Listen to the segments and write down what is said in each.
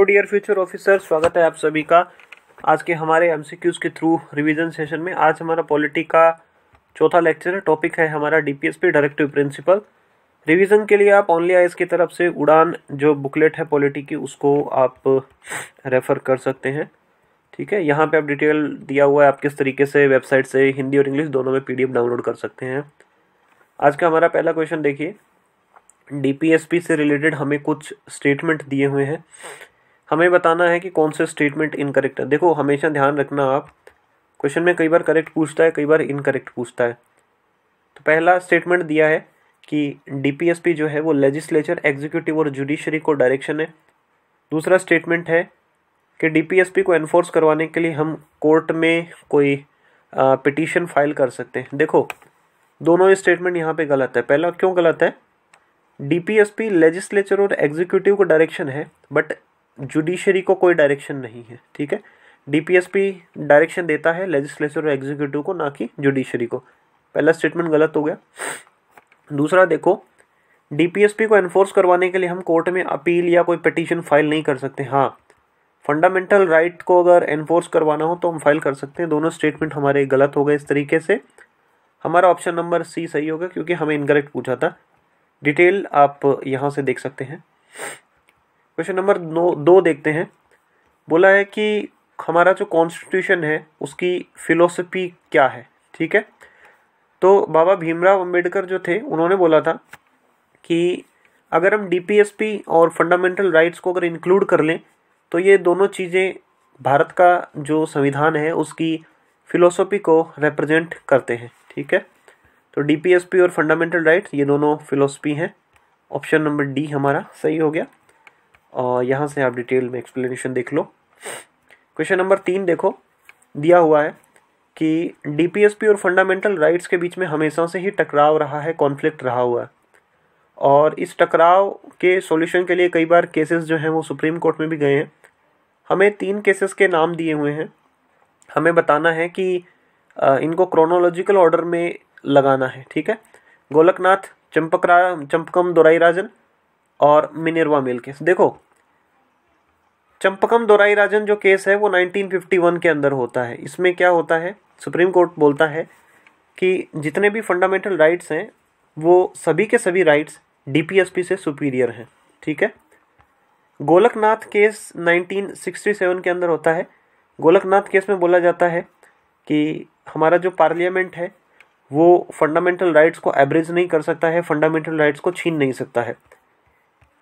hello dear future officer स्वागत है आप सभी का आज के हमारे एम के थ्रू रिवीजन सेशन में आज हमारा पॉलिटी का चौथा लेक्चर है टॉपिक है हमारा डीपीएसपी डायरेक्टिव प्रिंसिपल रिवीजन के लिए आप ओनली आईएस की तरफ से उड़ान जो बुकलेट है पॉलिटी की उसको आप रेफ़र कर सकते हैं ठीक है यहाँ पे आप डिटेल दिया हुआ है आप किस तरीके से वेबसाइट से हिंदी और इंग्लिश दोनों में पीडीएफ डाउनलोड कर सकते हैं आज का हमारा पहला क्वेश्चन देखिए डीपीएसपी से रिलेटेड हमें कुछ स्टेटमेंट दिए हुए हैं हमें बताना है कि कौन से स्टेटमेंट इनकरेक्ट है देखो हमेशा ध्यान रखना आप क्वेश्चन में कई बार करेक्ट पूछता है कई बार इनकरेक्ट पूछता है तो पहला स्टेटमेंट दिया है कि डीपीएसपी जो है वो लेजिस्लेचर एग्जीक्यूटिव और जुडिशरी को डायरेक्शन है दूसरा स्टेटमेंट है कि डीपीएसपी को एनफोर्स करवाने के लिए हम कोर्ट में कोई पिटिशन फाइल कर सकते हैं देखो दोनों स्टेटमेंट यहाँ पे गलत है पहला क्यों गलत है डीपीएसपी लेजिस्लेचर और एग्जीक्यूटिव को डायरेक्शन है बट जुडिशरी को कोई डायरेक्शन नहीं है ठीक है डीपीएसपी डायरेक्शन देता है लेजिस्लेचर और एग्जीक्यूटिव को ना कि जुडिशरी को पहला स्टेटमेंट गलत हो गया दूसरा देखो डीपीएसपी को एनफोर्स करवाने के लिए हम कोर्ट में अपील या कोई पिटीशन फाइल नहीं कर सकते हाँ फंडामेंटल राइट right को अगर एनफोर्स करवाना हो तो हम फाइल कर सकते हैं दोनों स्टेटमेंट हमारे गलत हो गए इस तरीके से हमारा ऑप्शन नंबर सी सही होगा क्योंकि हमें इनकरेक्ट पूछा था डिटेल आप यहाँ से देख सकते हैं क्वेश्चन नंबर नो दो देखते हैं बोला है कि हमारा जो कॉन्स्टिट्यूशन है उसकी फिलोसफी क्या है ठीक है तो बाबा भीमराव अंबेडकर जो थे उन्होंने बोला था कि अगर हम डीपीएसपी और फंडामेंटल राइट्स को अगर इंक्लूड कर लें तो ये दोनों चीज़ें भारत का जो संविधान है उसकी फिलोसफी को रिप्रेजेंट करते हैं ठीक है तो डीपीएसपी और फंडामेंटल राइट्स ये दोनों फिलोसफी हैं ऑप्शन नंबर डी हमारा सही हो गया और यहाँ से आप डिटेल में एक्सप्लेनेशन देख लो क्वेश्चन नंबर तीन देखो दिया हुआ है कि डीपीएसपी और फंडामेंटल राइट्स के बीच में हमेशा से ही टकराव रहा है कॉन्फ्लिक्ट रहा हुआ है और इस टकराव के सॉल्यूशन के लिए कई बार केसेस जो हैं वो सुप्रीम कोर्ट में भी गए हैं हमें तीन केसेस के नाम दिए हुए हैं हमें बताना है कि इनको क्रोनोलॉजिकल ऑर्डर में लगाना है ठीक है गोलकनाथ चंपकरा चंपकम दुराई राजन और मिनरवा मिल केस देखो चंपकम दोराई राजन जो केस है वो 1951 के अंदर होता है इसमें क्या होता है सुप्रीम कोर्ट बोलता है कि जितने भी फंडामेंटल राइट्स हैं वो सभी के सभी राइट्स डीपीएसपी से सुपीरियर हैं ठीक है गोलकनाथ केस 1967 के अंदर होता है गोलकनाथ केस में बोला जाता है कि हमारा जो पार्लियामेंट है वो फंडामेंटल राइट्स को एवरेज नहीं कर सकता है फंडामेंटल राइट्स को छीन नहीं सकता है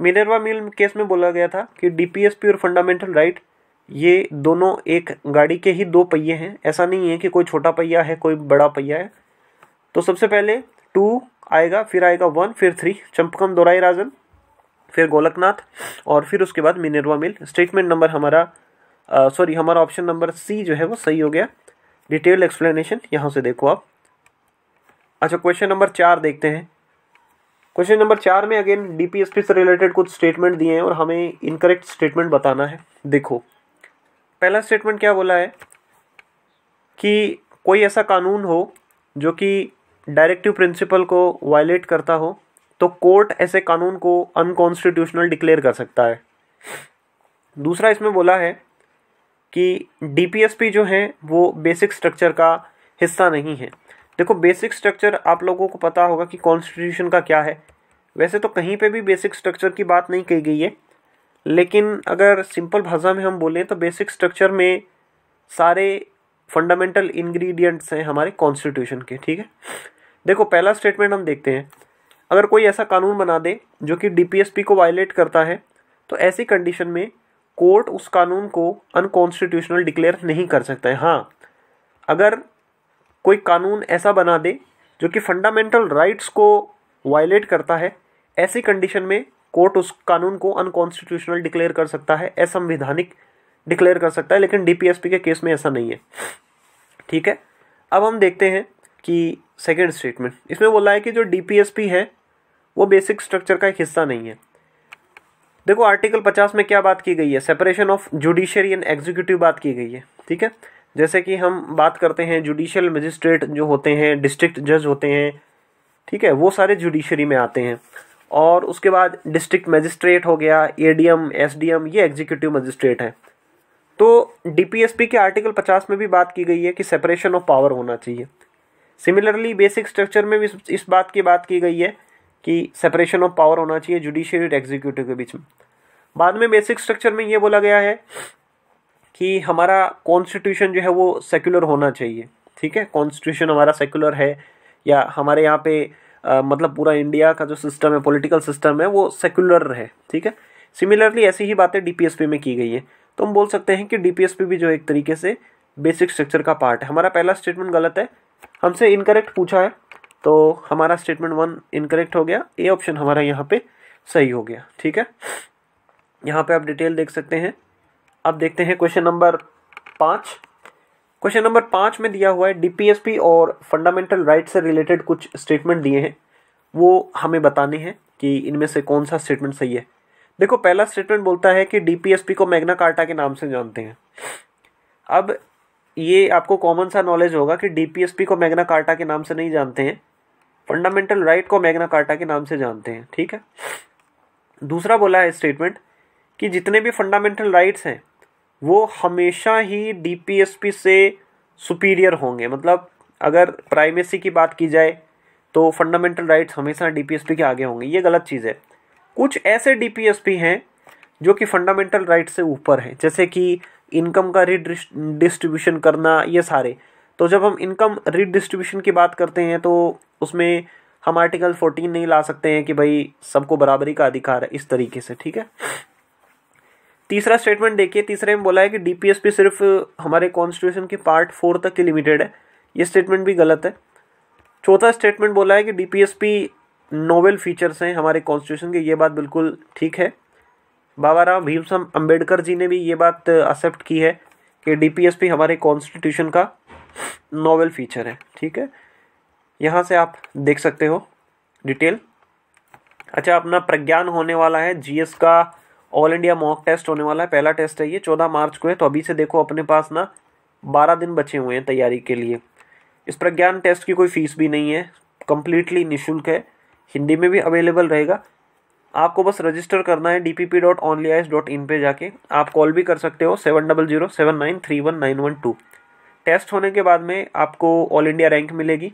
मिनरवा मिल केस में बोला गया था कि डीपीएसपी और फंडामेंटल राइट ये दोनों एक गाड़ी के ही दो पहिए हैं ऐसा नहीं है कि कोई छोटा पहिया है कोई बड़ा पहिया है तो सबसे पहले टू आएगा फिर आएगा वन फिर थ्री चंपकम दोराई राजन फिर गोलकनाथ और फिर उसके बाद मिनरवा मिल स्टेटमेंट नंबर हमारा सॉरी हमारा ऑप्शन नंबर सी जो है वो सही हो गया डिटेल एक्सप्लेनेशन यहाँ से देखो आप अच्छा क्वेश्चन नंबर चार देखते हैं क्वेश्चन नंबर चार में अगेन डीपीएसपी से रिलेटेड कुछ स्टेटमेंट दिए हैं और हमें इनकरेक्ट स्टेटमेंट बताना है देखो पहला स्टेटमेंट क्या बोला है कि कोई ऐसा कानून हो जो कि डायरेक्टिव प्रिंसिपल को वायलेट करता हो तो कोर्ट ऐसे कानून को अनकॉन्स्टिट्यूशनल डिक्लेयर कर सकता है दूसरा इसमें बोला है कि डीपीएसपी जो है वो बेसिक स्ट्रक्चर का हिस्सा नहीं है देखो बेसिक स्ट्रक्चर आप लोगों को पता होगा कि कॉन्स्टिट्यूशन का क्या है वैसे तो कहीं पे भी बेसिक स्ट्रक्चर की बात नहीं कही गई है लेकिन अगर सिंपल भाषा में हम बोलें तो बेसिक स्ट्रक्चर में सारे फंडामेंटल इंग्रेडिएंट्स हैं हमारे कॉन्स्टिट्यूशन के ठीक है देखो पहला स्टेटमेंट हम देखते हैं अगर कोई ऐसा कानून बना दे जो कि डीपीएसपी को वायलेट करता है तो ऐसी कंडीशन में कोर्ट उस कानून को अनकॉन्स्टिट्यूशनल डिक्लेयर नहीं कर सकता है हाँ अगर कोई कानून ऐसा बना दे जो कि फंडामेंटल राइट्स को वायलेट करता है ऐसी कंडीशन में कोर्ट उस कानून को अनकॉन्स्टिट्यूशनल डिक्लेयर कर सकता है असंवैधानिक डिक्लेयर कर सकता है लेकिन डीपीएसपी के केस में ऐसा नहीं है ठीक है अब हम देखते हैं कि सेकेंड स्टेटमेंट इसमें बोला है कि जो डीपीएसपी है वो बेसिक स्ट्रक्चर का एक हिस्सा नहीं है देखो आर्टिकल पचास में क्या बात की गई है separation of judiciary and executive बात की गई है ठीक है जैसे कि हम बात करते हैं जुडिशियल मजिस्ट्रेट जो होते हैं डिस्ट्रिक्ट जज होते हैं ठीक है वो सारे जुडिशरी में आते हैं और उसके बाद डिस्ट्रिक्ट मजिस्ट्रेट हो गया ए डी ये एग्जीक्यूटिव मजिस्ट्रेट है तो डी के आर्टिकल पचास में भी बात की गई है कि सेपरेशन ऑफ पावर होना चाहिए सिमिलरली बेसिक स्ट्रक्चर में भी इस बात की बात की गई है कि सेपरेशन ऑफ पावर होना चाहिए जुडिशियरी और एग्जीक्यूटिव के बीच में बाद में बेसिक स्ट्रक्चर में ये बोला गया है कि हमारा कॉन्स्टिट्यूशन जो है वो सेक्युलर होना चाहिए ठीक है कॉन्स्टिट्यूशन हमारा सेक्युलर है या हमारे यहाँ पे आ, मतलब पूरा इंडिया का जो सिस्टम है पॉलिटिकल सिस्टम है वो सेक्युलर है ठीक है सिमिलरली ऐसी ही बातें डीपीएसपी में की गई है तो हम बोल सकते हैं कि डीपीएसपी भी जो एक तरीके से बेसिक स्ट्रक्चर का पार्ट है हमारा पहला स्टेटमेंट गलत है हमसे इनकरेक्ट पूछा है तो हमारा स्टेटमेंट वन इनकरेक्ट हो गया ए ऑप्शन हमारा यहाँ पे सही हो गया ठीक है यहाँ पे आप डिटेल देख सकते हैं अब देखते हैं क्वेश्चन नंबर पाँच क्वेश्चन नंबर पाँच में दिया हुआ है डीपीएसपी और फंडामेंटल राइट से रिलेटेड कुछ स्टेटमेंट दिए हैं वो हमें बताने हैं कि इनमें से कौन सा स्टेटमेंट सही है देखो पहला स्टेटमेंट बोलता है कि डीपीएसपी को मैग्ना कार्टा के नाम से जानते हैं अब ये आपको कॉमन सा नॉलेज होगा कि डीपीएसपी को मैग्ना कार्टा के नाम से नहीं जानते हैं फंडामेंटल राइट को मैग्ना कार्टा के नाम से जानते हैं ठीक है दूसरा बोला है स्टेटमेंट कि जितने भी फंडामेंटल राइट्स हैं वो हमेशा ही डीपीएसपी से सुपीरियर होंगे मतलब अगर प्राइमेसी की बात की जाए तो फंडामेंटल राइट्स हमेशा डीपीएसपी के आगे होंगे ये गलत चीज़ है कुछ ऐसे डीपीएसपी हैं जो कि फंडामेंटल राइट से ऊपर हैं जैसे कि इनकम का रिडिस्ट्रीब्यूशन करना ये सारे तो जब हम इनकम रिडिस्ट्रीब्यूशन की बात करते हैं तो उसमें हम आर्टिकल फोर्टीन नहीं ला सकते हैं कि भाई सबको बराबरी का अधिकार है इस तरीके से ठीक है तीसरा स्टेटमेंट देखिए तीसरे में बोला है कि डीपीएसपी सिर्फ हमारे कॉन्स्टिट्यूशन के पार्ट फोर तक के लिमिटेड है ये स्टेटमेंट भी गलत है चौथा स्टेटमेंट बोला है कि डीपीएसपी नोवेल फीचर्स हैं हमारे कॉन्स्टिट्यूशन के ये बात बिल्कुल ठीक है बाबा राम भीमसम अम्बेडकर जी ने भी ये बात एक्सेप्ट की है कि डीपीएसपी हमारे कॉन्स्टिट्यूशन का नोवेल फीचर है ठीक है यहाँ से आप देख सकते हो डिटेल अच्छा अपना प्रज्ञान होने वाला है जीएस का ऑल इंडिया मॉक टेस्ट होने वाला है पहला टेस्ट है ये चौदह मार्च को है तो अभी से देखो अपने पास ना बारह दिन बचे हुए हैं तैयारी के लिए इस प्रज्ञान टेस्ट की कोई फीस भी नहीं है कम्प्लीटली निःशुल्क है हिंदी में भी अवेलेबल रहेगा आपको बस रजिस्टर करना है D P P dot only dot in पर जाके आप कॉल भी कर सकते हो seven double zero seven nine three one nine one two test होने के बाद में आपको ऑल इंडिया रैंक मिलेगी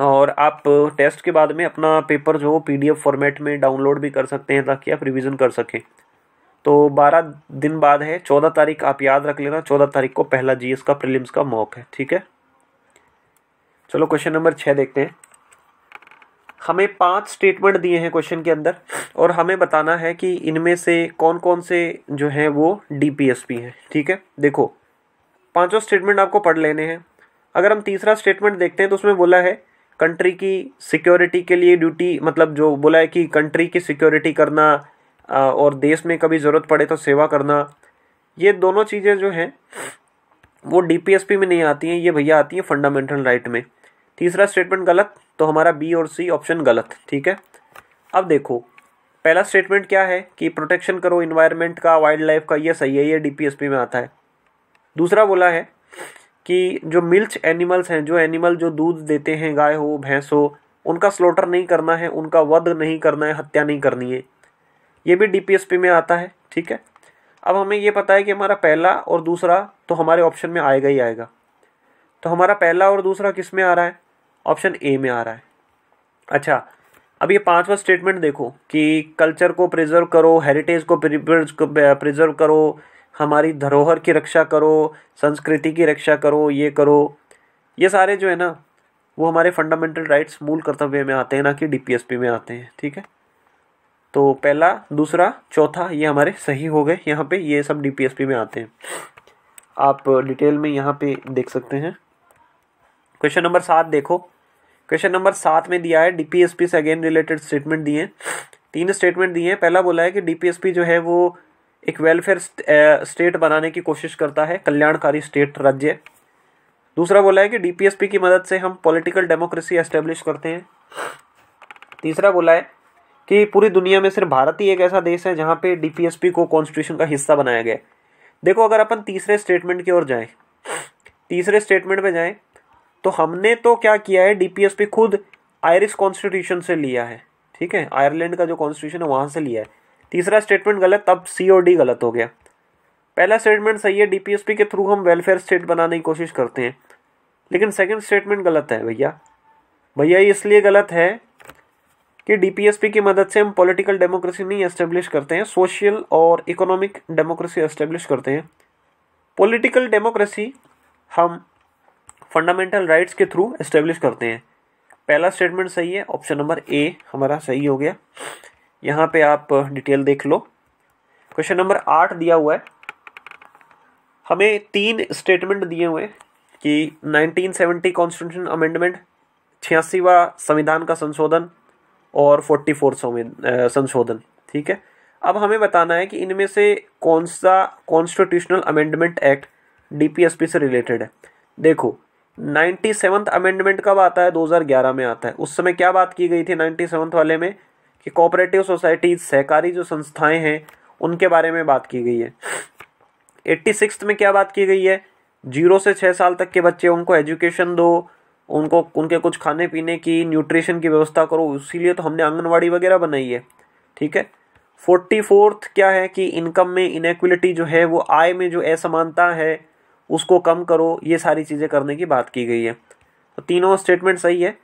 और आप टेस्ट के बाद में अपना पेपर जो पीडीएफ फॉर्मेट में डाउनलोड भी कर सकते हैं ताकि आप रिवीजन कर सकें तो बारह दिन बाद है चौदह तारीख आप याद रख लेना चौदह तारीख को पहला जीएस का प्रीलिम्स का मॉक है ठीक है चलो क्वेश्चन नंबर छः देखते हैं हमें पांच स्टेटमेंट दिए हैं क्वेश्चन के अंदर और हमें बताना है कि इनमें से कौन कौन से जो हैं वो डी पी हैं ठीक है देखो पांचों स्टेटमेंट आपको पढ़ लेने हैं अगर हम तीसरा स्टेटमेंट देखते हैं तो उसमें बोला है कंट्री की सिक्योरिटी के लिए ड्यूटी मतलब जो बोला है कि कंट्री की सिक्योरिटी करना और देश में कभी ज़रूरत पड़े तो सेवा करना ये दोनों चीज़ें जो हैं वो डीपीएसपी में नहीं आती हैं ये भैया आती हैं फंडामेंटल राइट में तीसरा स्टेटमेंट गलत तो हमारा बी और सी ऑप्शन गलत ठीक है अब देखो पहला स्टेटमेंट क्या है कि प्रोटेक्शन करो इन्वायरमेंट का वाइल्ड लाइफ का ये सही है ये डीपीएसपी में आता है दूसरा बोला है कि जो मिल्च एनिमल्स हैं जो एनिमल जो दूध देते हैं गाय हो भैंस हो उनका स्लोटर नहीं करना है उनका वध नहीं करना है हत्या नहीं करनी है ये भी डीपीएसपी में आता है ठीक है अब हमें ये पता है कि हमारा पहला और दूसरा तो हमारे ऑप्शन में आएगा ही आएगा तो हमारा पहला और दूसरा किस में आ रहा है ऑप्शन ए में आ रहा है अच्छा अब ये पांचवा स्टेटमेंट देखो कि कल्चर को प्रिजर्व करो हेरिटेज को प्रिजर्व करो हमारी धरोहर की रक्षा करो संस्कृति की रक्षा करो ये करो ये सारे जो है ना वो हमारे फंडामेंटल राइट्स मूल कर्तव्य में आते हैं ना कि डीपीएसपी में आते हैं ठीक है तो पहला दूसरा चौथा ये हमारे सही हो गए यहाँ पे ये सब डीपीएसपी में आते हैं आप डिटेल में यहाँ पे देख सकते हैं क्वेश्चन नंबर सात देखो क्वेश्चन नंबर सात में दिया है डीपीएसपी से अगेन रिलेटेड स्टेटमेंट दिए तीन स्टेटमेंट दिए हैं पहला बोला है कि डीपीएसपी जो है वो एक वेलफेयर स्टेट बनाने की कोशिश करता है कल्याणकारी स्टेट राज्य दूसरा बोला है कि डीपीएसपी की मदद से हम पॉलिटिकल डेमोक्रेसी एस्टेब्लिश करते हैं तीसरा बोला है कि पूरी दुनिया में सिर्फ भारत ही एक ऐसा देश है जहां पे डीपीएसपी को कॉन्स्टिट्यूशन का हिस्सा बनाया गया देखो अगर अपन तीसरे स्टेटमेंट की ओर जाएं तीसरे स्टेटमेंट में जाएं तो हमने तो क्या किया है डीपीएसपी खुद आयरिश कॉन्स्टिट्यूशन से लिया है ठीक है आयरलैंड का जो कॉन्स्टिट्यूशन है वहां से लिया है तीसरा स्टेटमेंट गलत तब सी और डी गलत हो गया पहला स्टेटमेंट सही है डीपीएसपी के थ्रू हम वेलफेयर स्टेट बनाने की कोशिश करते हैं लेकिन सेकंड स्टेटमेंट गलत है भैया भैया ये इसलिए गलत है कि डीपीएसपी की मदद से हम पॉलिटिकल डेमोक्रेसी नहीं एस्टेब्लिश करते हैं सोशल और इकोनॉमिक डेमोक्रेसी एस्टेब्लिश करते हैं पॉलिटिकल डेमोक्रेसी हम फंडामेंटल राइट्स के थ्रू एस्टेब्लिश करते हैं पहला स्टेटमेंट सही है ऑप्शन नंबर ए हमारा सही हो गया यहाँ पे आप डिटेल देख लो क्वेश्चन नंबर आठ दिया हुआ है हमें तीन स्टेटमेंट दिए हुए कि 1970 कॉन्स्टिट्यूशन अमेंडमेंट छियासीवा संविधान का संशोधन और फोर्टी फोर संशोधन ठीक है अब हमें बताना है कि इनमें से कौन सा कॉन्स्टिट्यूशनल अमेंडमेंट एक्ट डीपीएसपी से रिलेटेड है देखो नाइन्टी सेवन्थ अमेंडमेंट कब आता है 2011 में आता है उस समय क्या बात की गई थी नाइन्टी वाले में कि कोऑपरेटिव सोसाइटीज सहकारी जो संस्थाएं हैं उनके बारे में बात की गई है एट्टी सिक्स में क्या बात की गई है जीरो से छः साल तक के बच्चे उनको एजुकेशन दो उनको उनके कुछ खाने पीने की न्यूट्रिशन की व्यवस्था करो इसीलिए तो हमने आंगनवाड़ी वगैरह बनाई है ठीक है फोर्टी फोर्थ क्या है कि इनकम में इनक्वलिटी जो है वो आय में जो असमानता है उसको कम करो ये सारी चीज़ें करने की बात की गई है तो तीनों स्टेटमेंट सही है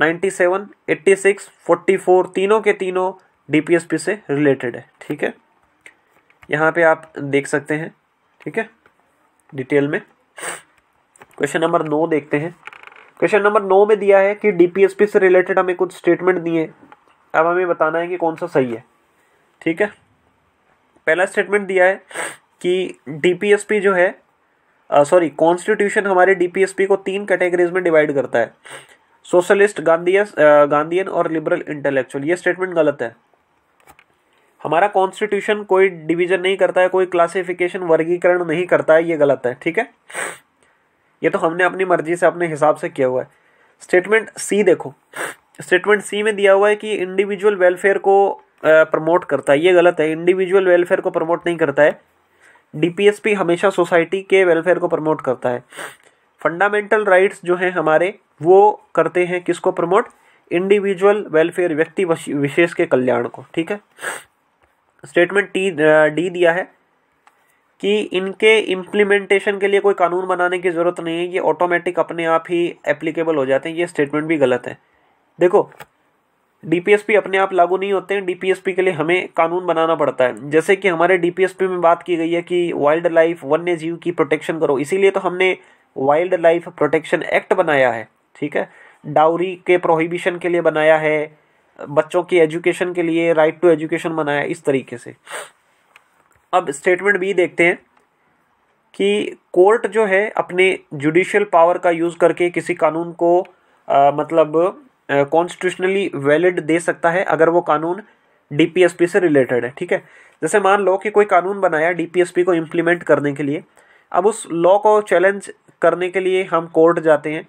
97, 86, 44 तीनों के तीनों डीपीएसपी से रिलेटेड है ठीक है यहाँ पे आप देख सकते हैं ठीक है डिटेल में क्वेश्चन नंबर नौ देखते हैं क्वेश्चन नंबर नौ में दिया है कि डीपीएसपी से रिलेटेड हमें कुछ स्टेटमेंट दिए अब हमें बताना है कि कौन सा सही है ठीक है पहला स्टेटमेंट दिया है कि डीपीएसपी जो है सॉरी कॉन्स्टिट्यूशन हमारे डीपीएसपी को तीन कैटेगरीज में डिवाइड करता है सोशलिस्ट गांधी गांधीयन और लिबरल इंटेलेक्चुअल ये स्टेटमेंट गलत है हमारा कॉन्स्टिट्यूशन कोई डिवीजन नहीं करता है कोई क्लासिफिकेशन वर्गीकरण नहीं करता है ये गलत है ठीक है ये तो हमने अपनी मर्जी से अपने हिसाब से किया हुआ है स्टेटमेंट सी देखो स्टेटमेंट सी में दिया हुआ है कि इंडिविजुअल वेलफेयर को प्रमोट करता है ये गलत है इंडिविजुअल वेलफेयर को प्रमोट नहीं करता है डीपीएसपी हमेशा सोसाइटी के वेलफेयर को प्रमोट करता है फंडामेंटल राइट्स जो हैं हमारे वो करते हैं किसको प्रमोट इंडिविजुअल वेलफेयर व्यक्ति विशेष के कल्याण को ठीक है स्टेटमेंट टी डी दिया है कि इनके इम्प्लीमेंटेशन के लिए कोई कानून बनाने की ज़रूरत नहीं है ये ऑटोमेटिक अपने आप ही एप्लीकेबल हो जाते हैं ये स्टेटमेंट भी गलत है देखो डीपीएसपी अपने आप लागू नहीं होते हैं डीपीएसपी के लिए हमें कानून बनाना पड़ता है जैसे कि हमारे डीपीएसपी में बात की गई है कि वाइल्ड लाइफ वन्य जीव की प्रोटेक्शन करो इसीलिए तो हमने वाइल्ड लाइफ प्रोटेक्शन एक्ट बनाया है ठीक है डाउरी के प्रोहिबिशन के लिए बनाया है बच्चों की एजुकेशन के लिए राइट टू एजुकेशन बनाया इस तरीके से अब स्टेटमेंट भी देखते हैं कि कोर्ट जो है अपने जुडिशियल पावर का यूज़ करके किसी कानून को आ, मतलब कॉन्स्टिट्यूशनली वैलिड दे सकता है अगर वो कानून डीपीएसपी से रिलेटेड है ठीक है जैसे मान लो कि कोई कानून बनाया डीपीएसपी को इम्प्लीमेंट करने के लिए अब उस लॉ को चैलेंज करने के लिए हम कोर्ट जाते हैं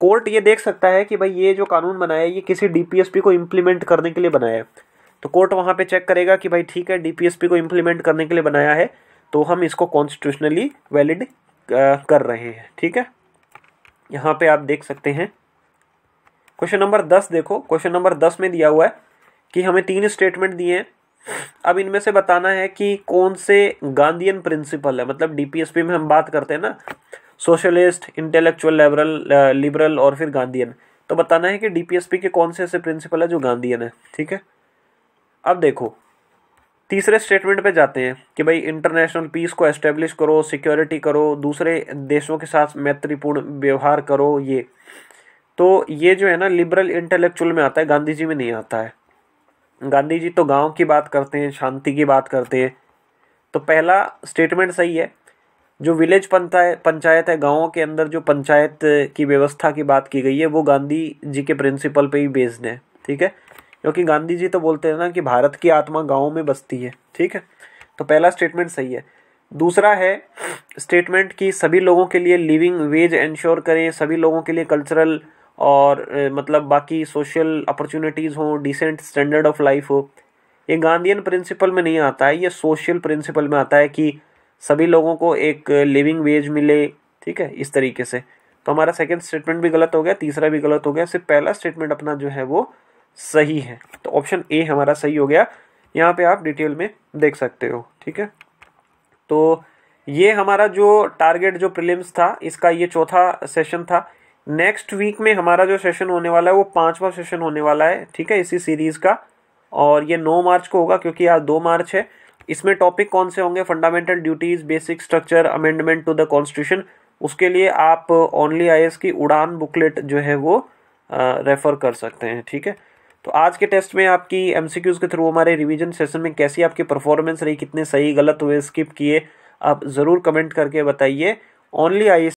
कोर्ट ये देख सकता है कि भाई ये जो कानून बनाया है ये किसी डीपीएसपी को इम्प्लीमेंट करने के लिए बनाया है तो कोर्ट वहाँ पे चेक करेगा कि भाई ठीक है डीपीएसपी को इम्प्लीमेंट करने के लिए बनाया है तो हम इसको कॉन्स्टिट्यूशनली वैलिड कर रहे हैं ठीक है यहाँ पे आप देख सकते हैं क्वेश्चन नंबर दस देखो क्वेश्चन नंबर दस में दिया हुआ है कि हमें तीन स्टेटमेंट दिए हैं अब इनमें से बताना है कि कौन से गांधीयन प्रिंसिपल है मतलब डीपीएसपी में हम बात करते हैं ना सोशलिस्ट इंटेलेक्चुअल लिबरल लिबरल और फिर गांधीयन तो बताना है कि डीपीएसपी के कौन से ऐसे प्रिंसिपल है जो गांधीयन है ठीक है अब देखो तीसरे स्टेटमेंट पे जाते हैं कि भाई इंटरनेशनल पीस को एस्टेब्लिश करो सिक्योरिटी करो दूसरे देशों के साथ मैत्रीपूर्ण व्यवहार करो ये तो ये जो है ना लिबरल इंटेलेक्चुअल में आता है गांधी जी में नहीं आता है गांधी जी तो गांव की बात करते हैं शांति की बात करते हैं तो पहला स्टेटमेंट सही है जो विलेज पंचायत पंचायत है गाँवों के अंदर जो पंचायत की व्यवस्था की बात की गई है वो गांधी जी के प्रिंसिपल पे ही बेस्ड है ठीक है क्योंकि गांधी जी तो बोलते हैं ना कि भारत की आत्मा गाँव में बसती है ठीक है तो पहला स्टेटमेंट सही है दूसरा है स्टेटमेंट कि सभी लोगों के लिए लिविंग वेज इंश्योर करें सभी लोगों के लिए कल्चरल और मतलब बाकी सोशल अपॉर्चुनिटीज़ हों डिसेंट स्टैंडर्ड ऑफ लाइफ हो ये गांधीयन प्रिंसिपल में नहीं आता है ये सोशल प्रिंसिपल में आता है कि सभी लोगों को एक लिविंग वेज मिले ठीक है इस तरीके से तो हमारा सेकेंड स्टेटमेंट भी गलत हो गया तीसरा भी गलत हो गया सिर्फ पहला स्टेटमेंट अपना जो है वो सही है तो ऑप्शन ए हमारा सही हो गया यहाँ पे आप डिटेल में देख सकते हो ठीक है तो ये हमारा जो टारगेट जो प्रीलिम्स था इसका ये चौथा सेशन था नेक्स्ट वीक में हमारा जो सेशन होने वाला है वो पांचवा सेशन होने वाला है ठीक है इसी सीरीज़ का और ये नौ मार्च को होगा क्योंकि आज दो मार्च है इसमें टॉपिक कौन से होंगे fundamental duties basic structure amendment to the constitution उसके लिए आप ओनली आई की उड़ान बुकलेट जो है वो रेफ़र कर सकते हैं ठीक है तो आज के टेस्ट में आपकी एम के थ्रू हमारे रिविजन सेशन में कैसी आपकी परफॉर्मेंस रही कितने सही गलत हुए स्किप किए आप ज़रूर कमेंट करके बताइए ओनली आई